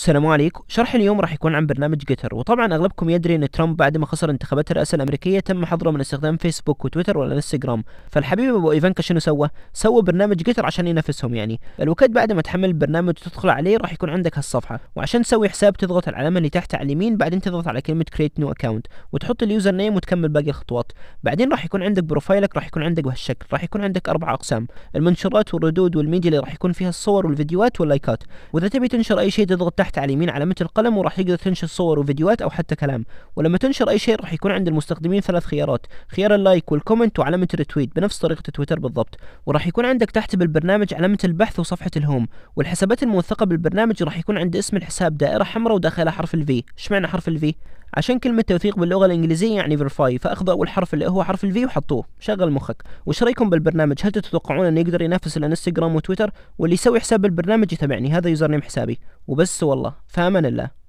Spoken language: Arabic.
السلام عليكم شرح اليوم راح يكون عن برنامج جيتر وطبعا اغلبكم يدري ان ترامب بعد ما خسر انتخابات الرئاسه الامريكيه تم حظره من استخدام فيسبوك وتويتر والانستغرام فالحبيب ابو ايفانكا شنو سوى سوى برنامج جيتر عشان ينافسهم يعني الوكاد بعد ما تحمل البرنامج وتدخل عليه راح يكون عندك هالصفحه وعشان تسوي حساب تضغط على العلامه اللي تحت على اليمين بعدين تضغط على كلمه كريت نيو اكونت وتحط اليوزر نيم وتكمل باقي الخطوات بعدين راح يكون عندك بروفايلك راح يكون عندك بهالشكل راح يكون عندك اربع اقسام المنشورات والردود والميديا اللي راح يكون فيها الصور والفيديوهات واللايكات واذا تبي تنشر اي شيء تضغط تحت تحت على اليمين علامة القلم وراح تقدر تنشر صور وفيديوهات أو حتى كلام ولما تنشر أي شيء راح يكون عند المستخدمين ثلاث خيارات خيار اللايك والكومنت وعلامة الريتويت بنفس طريقة تويتر بالضبط وراح يكون عندك تحت بالبرنامج علامة البحث وصفحة الهوم والحسابات الموثقة بالبرنامج راح يكون عند اسم الحساب دائرة حمراء وداخلها حرف الفي اشمعنى حرف الفي عشان كلمة توثيق باللغة الإنجليزية يعني فيرفاي فأخذوا أول حرف اللي هو حرف الفي وحطوه شغل مخك وش رأيكم بالبرنامج هل تتوقعون أنه يقدر ينافس الانستغرام وتويتر واللي يسوي حساب البرنامج يتابعني هذا يوزر نيم حسابي وبس والله الله فأمان الله